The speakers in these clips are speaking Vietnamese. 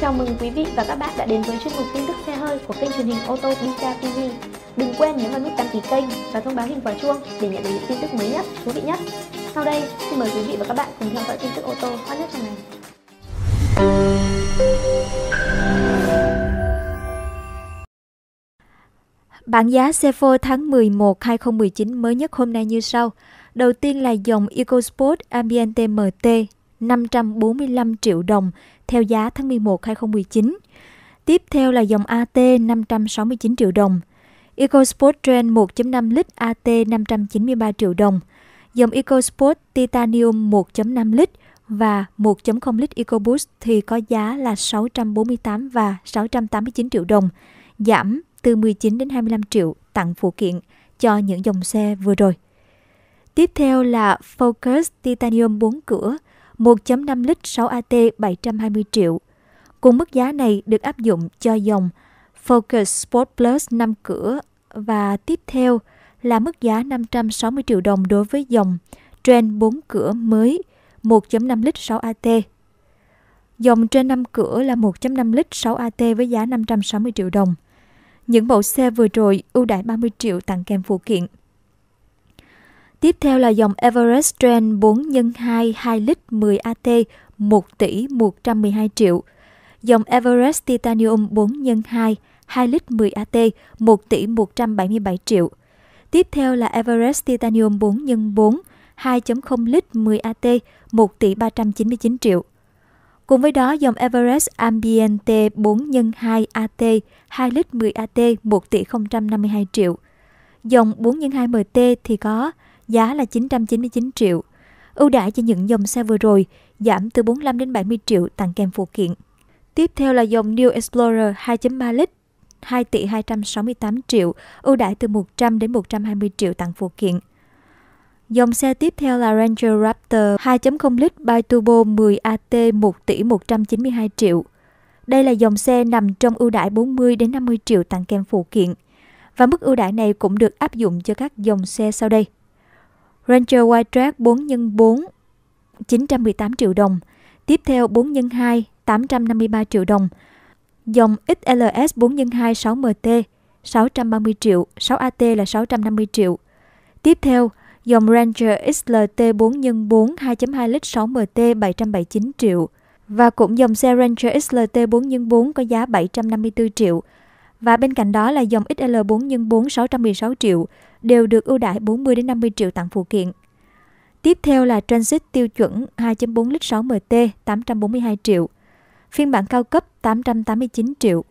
Chào mừng quý vị và các bạn đã đến với chuyên mục tin tức xe hơi của kênh truyền hình ô tô Bita TV. Đừng quên nhấn vào nút đăng ký kênh và thông báo hình quả chuông để nhận được những tin tức mới nhất, thú vị nhất. Sau đây, xin mời quý vị và các bạn cùng theo dõi tin tức ô tô hot nhất trong ngày. Bảng giá xe Ford tháng 11 2019 mới nhất hôm nay như sau. Đầu tiên là dòng EcoSport Ambiente MT 545 triệu đồng theo giá tháng 11 2019. Tiếp theo là dòng AT 569 triệu đồng, EcoSport Trend 1.5 lít AT 593 triệu đồng, dòng EcoSport Titanium 1.5 lít và 1.0 lít EcoBoost thì có giá là 648 và 689 triệu đồng, giảm từ 19 đến 25 triệu tặng phụ kiện cho những dòng xe vừa rồi. Tiếp theo là Focus Titanium 4 cửa 1.5 lít 6AT 720 triệu. Cùng mức giá này được áp dụng cho dòng Focus Sport Plus 5 cửa và tiếp theo là mức giá 560 triệu đồng đối với dòng Trend 4 cửa mới 1.5 lít 6 AT. Dòng Trend 5 cửa là 1.5 lít 6 AT với giá 560 triệu đồng. Những mẫu xe vừa rồi ưu đãi 30 triệu tặng kèm phụ kiện – Tiếp theo là dòng Everest Trend 4 x 2 2 lít 10 AT 1 tỷ 112 triệu. Dòng Everest Titanium 4 x 2 2 lít 10 AT 1 tỷ 177 triệu. Tiếp theo là Everest Titanium 4 x 4 2.0 lít 10 AT 1 tỷ 399 triệu. Cùng với đó, dòng Everest Ambiente 4 x 2 AT 2 lít 10 AT 1 tỷ 052 triệu. Dòng 4 x 2 MT thì có giá là 999 triệu. Ưu đãi cho những dòng xe vừa rồi, giảm từ 45 đến 70 triệu tặng kèm phụ kiện. Tiếp theo là dòng New Explorer 2.3 lít 2 tỷ 268 triệu, ưu đãi từ 100 đến 120 triệu tặng phụ kiện. Dòng xe tiếp theo là Ranger Raptor 2.0 lít 3 turbo 10 AT 1 tỷ 192 triệu. Đây là dòng xe nằm trong ưu đãi 40 đến 50 triệu tặng kèm phụ kiện. Và mức ưu đãi này cũng được áp dụng cho các dòng xe sau đây. Ranger Wildtrak 4x4 918 triệu đồng, tiếp theo 4x2 853 triệu đồng, dòng XLS 4x2 6MT 630 triệu, 6AT là 650 triệu. Tiếp theo, dòng Ranger XLT 4x4 2.2 lít 6MT 779 triệu và cũng dòng xe Ranger XLT 4x4 có giá 754 triệu. Và bên cạnh đó là dòng XL4 x 4 616 triệu đều được ưu đãi 40 đến 50 triệu tặng phụ kiện. Tiếp theo là Transit tiêu chuẩn 2.4 lít 6 MT 842 triệu, phiên bản cao cấp 889 triệu.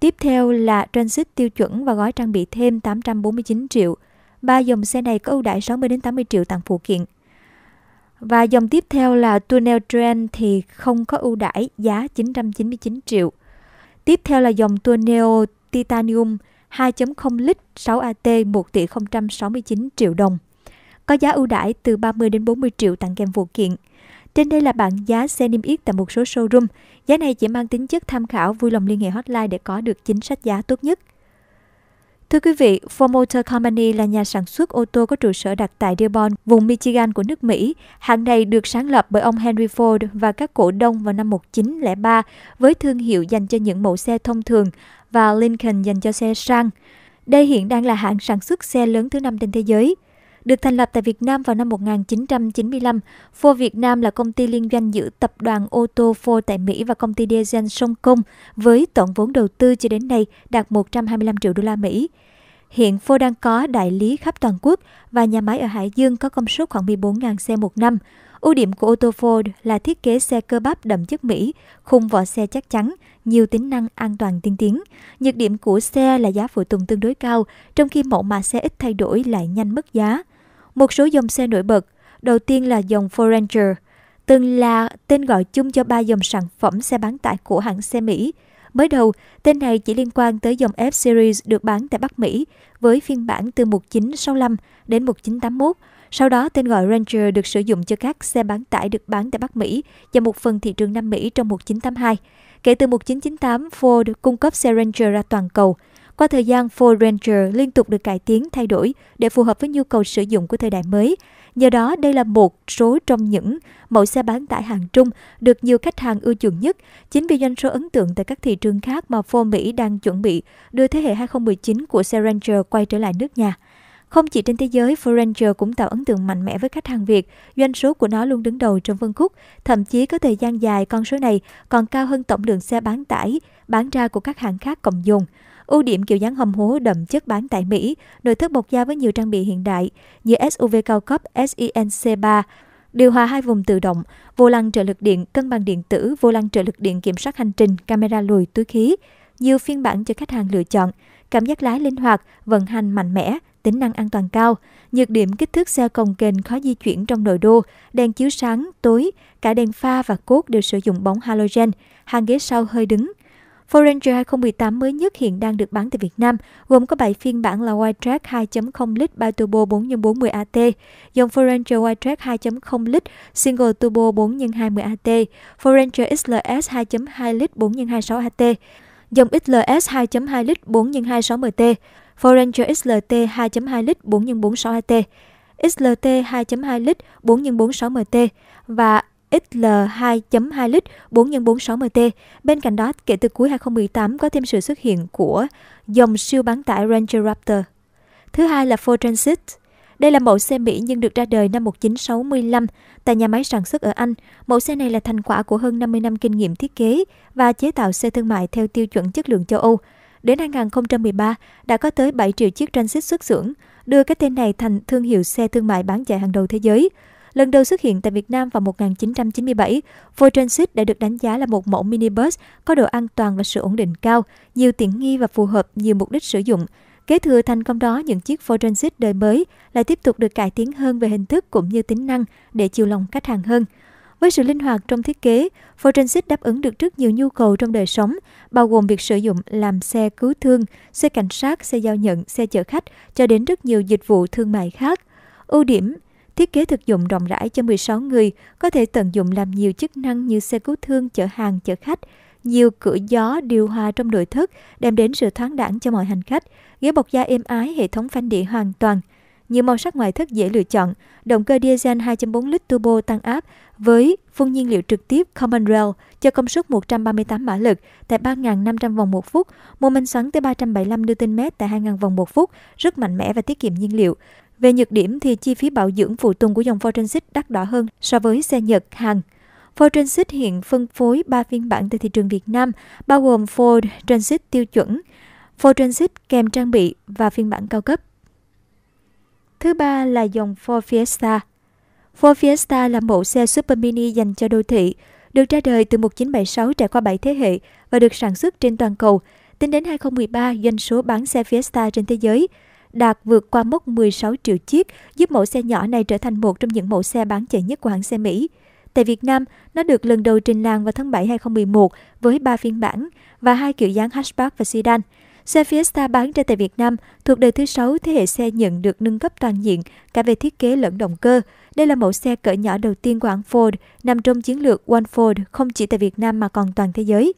Tiếp theo là Transit tiêu chuẩn và gói trang bị thêm 849 triệu. Ba dòng xe này có ưu đãi 60 đến 80 triệu tặng phụ kiện. Và dòng tiếp theo là Tunnel Trend thì không có ưu đãi giá 999 triệu. Tiếp theo là dòng Tunnel Titanium 2.0 lít 6 AT 1 tỷ 069 triệu đồng. Có giá ưu đãi từ 30 đến 40 triệu tặng kèm phụ kiện. Trên đây là bảng giá xe niêm yết tại một số showroom. Giá này chỉ mang tính chất tham khảo, vui lòng liên hệ hotline để có được chính sách giá tốt nhất. Thưa quý vị, Ford Motor Company là nhà sản xuất ô tô có trụ sở đặt tại Dearborn, vùng Michigan của nước Mỹ. Hãng này được sáng lập bởi ông Henry Ford và các cổ đông vào năm 1903 với thương hiệu dành cho những mẫu xe thông thường và Lincoln dành cho xe sang. Đây hiện đang là hãng sản xuất xe lớn thứ năm trên thế giới. Được thành lập tại Việt Nam vào năm 1995, Ford Việt Nam là công ty liên doanh giữa tập đoàn ô tô Ford tại Mỹ và công ty diesel Sông Công với tổng vốn đầu tư cho đến nay đạt 125 triệu đô la Mỹ. Hiện Ford đang có đại lý khắp toàn quốc và nhà máy ở Hải Dương có công suất khoảng 14.000 xe một năm. Ưu điểm của ô tô Ford là thiết kế xe cơ bắp đậm chất Mỹ, khung vỏ xe chắc chắn, nhiều tính năng an toàn tiên tiến. Nhược điểm của xe là giá phụ tùng tương đối cao, trong khi mẫu mã xe ít thay đổi lại nhanh mất giá. Một số dòng xe nổi bật, đầu tiên là dòng Ford từng là tên gọi chung cho ba dòng sản phẩm xe bán tải của hãng xe Mỹ. Mới đầu, tên này chỉ liên quan tới dòng F-Series được bán tại Bắc Mỹ với phiên bản từ 1965 đến 1981 sau đó, tên gọi Ranger được sử dụng cho các xe bán tải được bán tại Bắc Mỹ và một phần thị trường Nam Mỹ trong 1982. Kể từ 1998, Ford cung cấp xe Ranger ra toàn cầu. Qua thời gian, Ford Ranger liên tục được cải tiến, thay đổi để phù hợp với nhu cầu sử dụng của thời đại mới. Nhờ đó, đây là một số trong những mẫu xe bán tải hàng trung được nhiều khách hàng ưa chuộng nhất. Chính vì doanh số ấn tượng tại các thị trường khác mà Ford Mỹ đang chuẩn bị đưa thế hệ 2019 của xe Ranger quay trở lại nước nhà. Không chỉ trên thế giới, Foranger cũng tạo ấn tượng mạnh mẽ với khách hàng Việt. Doanh số của nó luôn đứng đầu trong phân khúc, thậm chí có thời gian dài con số này còn cao hơn tổng lượng xe bán tải, bán ra của các hãng khác cộng dồn. Ưu điểm kiểu dáng hầm hố đậm chất bán tại Mỹ, nội thất bọc da với nhiều trang bị hiện đại như SUV cao cấp senc 3 điều hòa hai vùng tự động, vô lăng trợ lực điện, cân bằng điện tử, vô lăng trợ lực điện kiểm soát hành trình, camera lùi, túi khí. Nhiều phiên bản cho khách hàng lựa chọn cảm giác lái linh hoạt, vận hành mạnh mẽ, tính năng an toàn cao. Nhược điểm kích thước xe cồng kềnh khó di chuyển trong nội đô, đèn chiếu sáng, tối, cả đèn pha và cốt đều sử dụng bóng halogen, hàng ghế sau hơi đứng. Ford 2018 mới nhất hiện đang được bán tại Việt Nam, gồm có 7 phiên bản là Wildtrak 2.0 lít 3 turbo 4x40 AT, dòng Ford Ranger Wildtrak 2.0 lít single turbo 4x20 AT, Ford Ranger XLS 2.2 lít 4x26 AT dòng XLS 2.2 lít 4 x 260T, Forerunner XLT 2.2 lít 4 x 460T, XLT 2.2 lít 4 x 460 t và XL 2.2 lít 4 x 460 t Bên cạnh đó, kể từ cuối 2018 có thêm sự xuất hiện của dòng siêu bán tải Ranger Raptor. Thứ hai là Ford Transit, đây là mẫu xe Mỹ nhưng được ra đời năm 1965 tại nhà máy sản xuất ở Anh. Mẫu xe này là thành quả của hơn 50 năm kinh nghiệm thiết kế và chế tạo xe thương mại theo tiêu chuẩn chất lượng châu Âu. Đến 2013, đã có tới 7 triệu chiếc Transit xuất xưởng, đưa cái tên này thành thương hiệu xe thương mại bán chạy hàng đầu thế giới. Lần đầu xuất hiện tại Việt Nam vào 1997, Ford Transit đã được đánh giá là một mẫu minibus có độ an toàn và sự ổn định cao, nhiều tiện nghi và phù hợp nhiều mục đích sử dụng. Kế thừa thành công đó, những chiếc Ford Transit đời mới lại tiếp tục được cải tiến hơn về hình thức cũng như tính năng để chiều lòng khách hàng hơn. Với sự linh hoạt trong thiết kế, Ford Transit đáp ứng được rất nhiều nhu cầu trong đời sống, bao gồm việc sử dụng làm xe cứu thương, xe cảnh sát, xe giao nhận, xe chở khách, cho đến rất nhiều dịch vụ thương mại khác. Ưu điểm Thiết kế thực dụng rộng rãi cho 16 người, có thể tận dụng làm nhiều chức năng như xe cứu thương, chở hàng, chở khách, nhiều cửa gió điều hòa trong nội thất đem đến sự thoáng đẳng cho mọi hành khách, ghế bọc da êm ái, hệ thống phanh điện hoàn toàn. Nhiều màu sắc ngoại thất dễ lựa chọn, động cơ diesel 2.4 lít turbo tăng áp với phun nhiên liệu trực tiếp Common Rail cho công suất 138 mã lực tại 3.500 vòng một phút, mô men xoắn tới 375 Nm tại 2.000 vòng một phút, rất mạnh mẽ và tiết kiệm nhiên liệu. Về nhược điểm thì chi phí bảo dưỡng phụ tùng của dòng Ford Transit đắt đỏ hơn so với xe Nhật, Hàn. Ford Transit hiện phân phối 3 phiên bản tại thị trường Việt Nam, bao gồm Ford Transit tiêu chuẩn, Ford Transit kèm trang bị và phiên bản cao cấp. Thứ ba là dòng Ford Fiesta. Ford Fiesta là mẫu xe super mini dành cho đô thị, được ra đời từ 1976 trải qua 7 thế hệ và được sản xuất trên toàn cầu. Tính đến 2013, doanh số bán xe Fiesta trên thế giới đạt vượt qua mốc 16 triệu chiếc, giúp mẫu xe nhỏ này trở thành một trong những mẫu xe bán chạy nhất của hãng xe Mỹ. Tại Việt Nam, nó được lần đầu trình làng vào tháng 7 2011 với 3 phiên bản và hai kiểu dáng hatchback và sedan. Xe Fiesta bán ra tại Việt Nam thuộc đời thứ 6 thế hệ xe nhận được nâng cấp toàn diện cả về thiết kế lẫn động cơ. Đây là mẫu xe cỡ nhỏ đầu tiên của hãng Ford nằm trong chiến lược One Ford không chỉ tại Việt Nam mà còn toàn thế giới.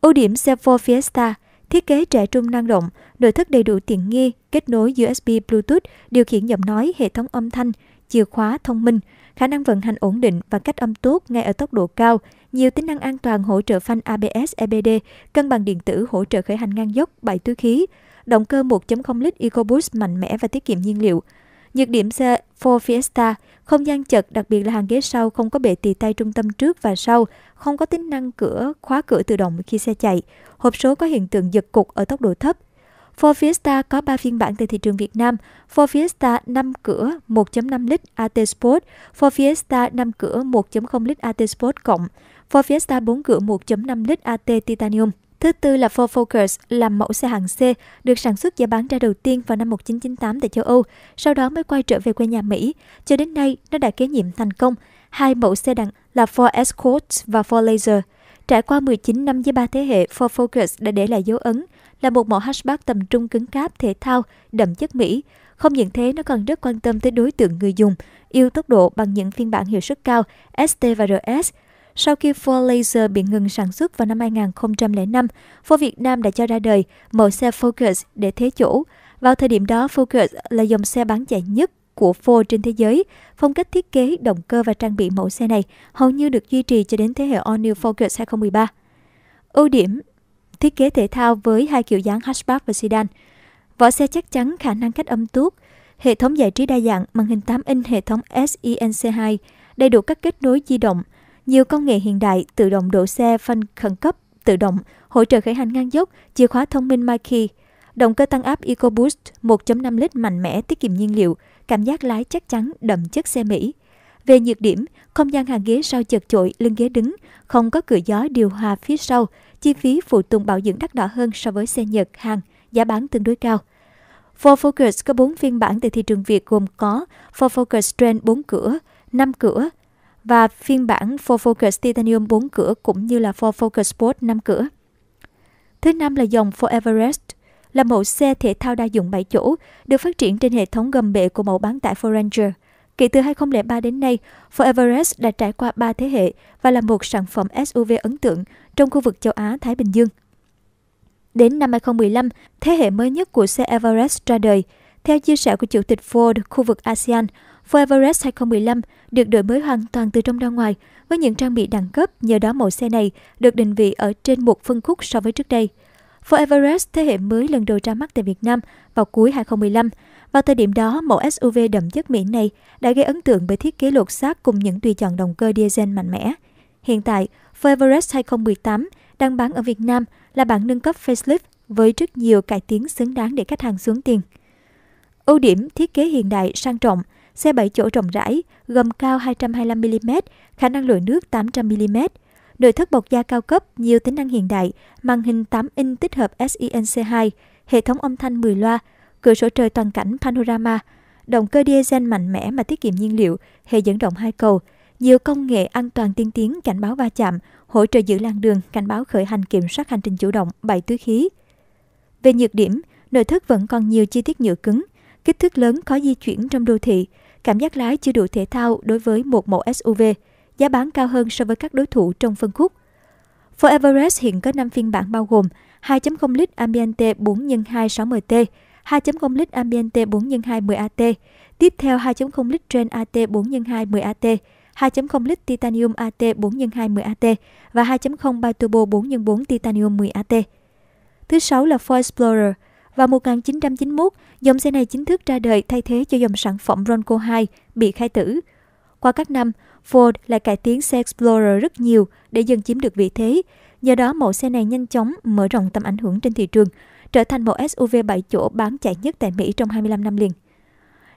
Ưu điểm xe Ford Fiesta Thiết kế trẻ trung năng động, nội thất đầy đủ tiện nghi, kết nối USB Bluetooth, điều khiển giọng nói, hệ thống âm thanh, chìa khóa thông minh khả năng vận hành ổn định và cách âm tốt ngay ở tốc độ cao, nhiều tính năng an toàn hỗ trợ phanh ABS EBD, cân bằng điện tử hỗ trợ khởi hành ngang dốc, bảy túi khí, động cơ 1.0 lít EcoBoost mạnh mẽ và tiết kiệm nhiên liệu. Nhược điểm xe Ford Fiesta, không gian chật, đặc biệt là hàng ghế sau không có bệ tì tay trung tâm trước và sau, không có tính năng cửa khóa cửa tự động khi xe chạy. Hộp số có hiện tượng giật cục ở tốc độ thấp, Ford Fiesta có 3 phiên bản từ thị trường Việt Nam, Ford Fiesta 5 cửa 1.5 lít AT Sport, Ford Fiesta 5 cửa 1.0 lít AT Sport cộng, Ford Fiesta 4 cửa 1.5 lít AT Titanium. Thứ tư là Ford Focus là mẫu xe hạng C được sản xuất và bán ra đầu tiên vào năm 1998 tại châu Âu, sau đó mới quay trở về quê nhà Mỹ. Cho đến nay, nó đã kế nhiệm thành công hai mẫu xe đằng là Ford Escort và Ford Laser – Trải qua 19 năm với ba thế hệ, Ford Focus đã để lại dấu ấn là một mẫu hatchback tầm trung cứng cáp, thể thao, đậm chất Mỹ. Không những thế, nó còn rất quan tâm tới đối tượng người dùng, yêu tốc độ bằng những phiên bản hiệu suất cao ST và RS. Sau khi Ford Laser bị ngừng sản xuất vào năm 2005, Ford Việt Nam đã cho ra đời mẫu xe Focus để thế chủ. Vào thời điểm đó, Focus là dòng xe bán chạy nhất của Ford trên thế giới, phong cách thiết kế, động cơ và trang bị mẫu xe này hầu như được duy trì cho đến thế hệ All New Focus 2013. Ưu điểm thiết kế thể thao với hai kiểu dáng hatchback và sedan. Vỏ xe chắc chắn, khả năng cách âm tốt, hệ thống giải trí đa dạng, màn hình 8 inch hệ thống SENC2, đầy đủ các kết nối di động, nhiều công nghệ hiện đại, tự động đổ xe phanh khẩn cấp, tự động, hỗ trợ khởi hành ngang dốc, chìa khóa thông minh MyKey, Động cơ tăng áp EcoBoost 1.5 lít mạnh mẽ tiết kiệm nhiên liệu, cảm giác lái chắc chắn đậm chất xe Mỹ. Về nhược điểm, không gian hàng ghế sau chật chội, lưng ghế đứng, không có cửa gió điều hòa phía sau, chi phí phụ tùng bảo dưỡng đắt đỏ hơn so với xe Nhật, Hàn, giá bán tương đối cao. Ford Focus có 4 phiên bản tại thị trường Việt gồm có Ford Focus Trend 4 cửa, 5 cửa và phiên bản Ford Focus Titanium 4 cửa cũng như là Ford Focus Sport 5 cửa. Thứ năm là dòng Ford Everest là mẫu xe thể thao đa dụng 7 chỗ, được phát triển trên hệ thống gầm bệ của mẫu bán tải Foranger. Kể từ 2003 đến nay, Ford Everest đã trải qua 3 thế hệ và là một sản phẩm SUV ấn tượng trong khu vực châu Á-Thái Bình Dương. Đến năm 2015, thế hệ mới nhất của xe Everest ra đời. Theo chia sẻ của Chủ tịch Ford khu vực ASEAN, Ford Everest 2015 được đổi mới hoàn toàn từ trong ra ngoài với những trang bị đẳng cấp, nhờ đó mẫu xe này được định vị ở trên một phân khúc so với trước đây – Ford thế hệ mới lần đầu ra mắt tại Việt Nam vào cuối 2015. Vào thời điểm đó, mẫu SUV đậm chất Mỹ này đã gây ấn tượng bởi thiết kế lột xác cùng những tùy chọn động cơ diesel mạnh mẽ. Hiện tại, Ford 2018 đang bán ở Việt Nam là bản nâng cấp facelift với rất nhiều cải tiến xứng đáng để khách hàng xuống tiền. Ưu điểm thiết kế hiện đại sang trọng, xe 7 chỗ rộng rãi, gầm cao 225mm, khả năng lội nước 800mm, Nội thất bọc da cao cấp, nhiều tính năng hiện đại, màn hình 8 inch tích hợp SENC2, hệ thống âm thanh 10 loa, cửa sổ trời toàn cảnh panorama, động cơ diesel mạnh mẽ mà tiết kiệm nhiên liệu, hệ dẫn động hai cầu, nhiều công nghệ an toàn tiên tiến cảnh báo va chạm, hỗ trợ giữ làn đường, cảnh báo khởi hành kiểm soát hành trình chủ động, bảy túi khí. Về nhược điểm, nội thất vẫn còn nhiều chi tiết nhựa cứng, kích thước lớn khó di chuyển trong đô thị, cảm giác lái chưa đủ thể thao đối với một mẫu SUV giá bán cao hơn so với các đối thủ trong phân khúc. Foreverest hiện có 5 phiên bản bao gồm 2.0 lít Ambiente 4x2 60T, 2.0 lít Ambiente 4x2 10AT, tiếp theo 2.0 lít Trend AT 4x2 10AT, 2.0 lít Titanium AT 4x2 10AT và 2.0 Biturbo 4x4 Titanium 10AT. Thứ sáu là Ford Explorer. Vào 1991, dòng xe này chính thức ra đời thay thế cho dòng sản phẩm Bronco 2 bị khai tử. Qua các năm, Ford lại cải tiến xe Explorer rất nhiều để dần chiếm được vị thế. Nhờ đó, mẫu xe này nhanh chóng mở rộng tầm ảnh hưởng trên thị trường, trở thành mẫu SUV 7 chỗ bán chạy nhất tại Mỹ trong 25 năm liền.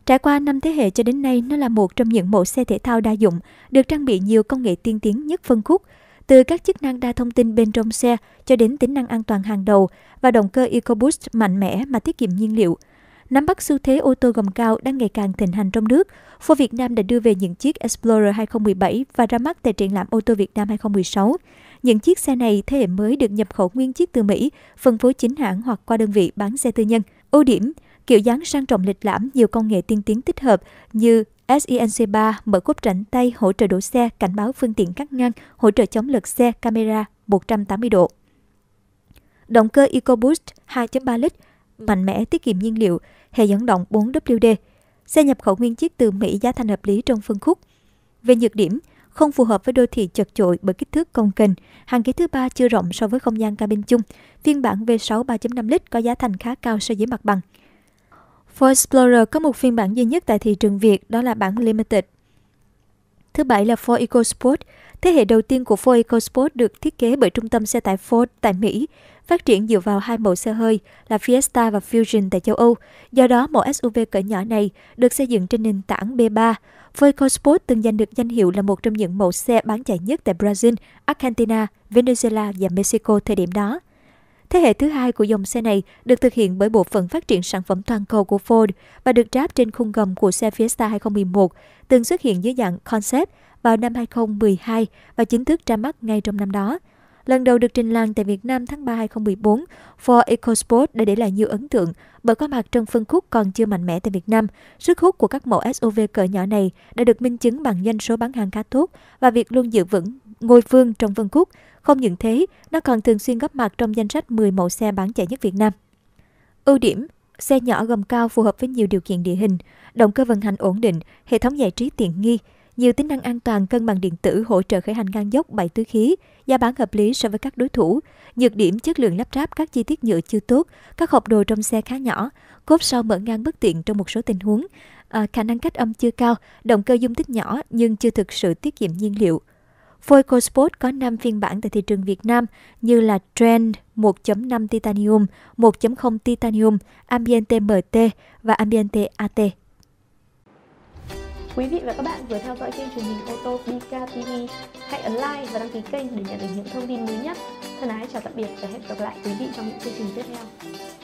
Trải qua năm thế hệ cho đến nay, nó là một trong những mẫu xe thể thao đa dụng, được trang bị nhiều công nghệ tiên tiến nhất phân khúc, từ các chức năng đa thông tin bên trong xe cho đến tính năng an toàn hàng đầu và động cơ EcoBoost mạnh mẽ mà tiết kiệm nhiên liệu – nắm bắt xu thế ô tô gầm cao đang ngày càng thịnh hành trong nước, Ford Việt Nam đã đưa về những chiếc Explorer 2017 và ra mắt tại triển lãm ô tô Việt Nam 2016. Những chiếc xe này thế hệ mới được nhập khẩu nguyên chiếc từ Mỹ, phân phối chính hãng hoặc qua đơn vị bán xe tư nhân. Ưu điểm, kiểu dáng sang trọng lịch lãm, nhiều công nghệ tiên tiến tích hợp như SINC3 mở cốp rảnh tay hỗ trợ đổ xe, cảnh báo phương tiện cắt ngang, hỗ trợ chống lật xe, camera 180 độ. Động cơ EcoBoost 2.3 lít mạnh mẽ tiết kiệm nhiên liệu, hệ dẫn động 4WD. Xe nhập khẩu nguyên chiếc từ Mỹ giá thành hợp lý trong phân khúc. Về nhược điểm, không phù hợp với đô thị chật chội bởi kích thước công kênh, hàng ghế thứ ba chưa rộng so với không gian cabin chung. Phiên bản V6 3.5 lít có giá thành khá cao so với mặt bằng. Ford Explorer có một phiên bản duy nhất tại thị trường Việt, đó là bản Limited. Thứ bảy là Ford EcoSport. Thế hệ đầu tiên của Ford EcoSport được thiết kế bởi trung tâm xe tải Ford tại Mỹ phát triển dựa vào hai mẫu xe hơi là Fiesta và Fusion tại châu Âu. Do đó, mẫu SUV cỡ nhỏ này được xây dựng trên nền tảng B3. Voico Sport từng giành được danh hiệu là một trong những mẫu xe bán chạy nhất tại Brazil, Argentina, Venezuela và Mexico thời điểm đó. Thế hệ thứ hai của dòng xe này được thực hiện bởi bộ phận phát triển sản phẩm toàn cầu của Ford và được ráp trên khung gầm của xe Fiesta 2011, từng xuất hiện dưới dạng concept vào năm 2012 và chính thức ra mắt ngay trong năm đó. Lần đầu được trình làng tại Việt Nam tháng 3 2014, Ford EcoSport đã để lại nhiều ấn tượng bởi có mặt trong phân khúc còn chưa mạnh mẽ tại Việt Nam. Sức hút của các mẫu SUV cỡ nhỏ này đã được minh chứng bằng doanh số bán hàng khá tốt và việc luôn giữ vững ngôi vương trong phân khúc. Không những thế, nó còn thường xuyên góp mặt trong danh sách 10 mẫu xe bán chạy nhất Việt Nam. Ưu điểm Xe nhỏ gầm cao phù hợp với nhiều điều kiện địa hình, động cơ vận hành ổn định, hệ thống giải trí tiện nghi, nhiều tính năng an toàn cân bằng điện tử hỗ trợ khởi hành ngang dốc bảy túi khí, giá bán hợp lý so với các đối thủ, nhược điểm chất lượng lắp ráp các chi tiết nhựa chưa tốt, các hộp đồ trong xe khá nhỏ, cốp sau mở ngang bất tiện trong một số tình huống, à, khả năng cách âm chưa cao, động cơ dung tích nhỏ nhưng chưa thực sự tiết kiệm nhiên liệu. Foico Sport có 5 phiên bản tại thị trường Việt Nam như là Trend 1.5 Titanium, 1.0 Titanium, Ambiente MT và Ambiente AT. Quý vị và các bạn vừa theo dõi kênh truyền hình ô tô BK TV. Hãy ấn like và đăng ký kênh để nhận được những thông tin mới nhất. Thân ái chào tạm biệt và hẹn gặp lại quý vị trong những chương trình tiếp theo.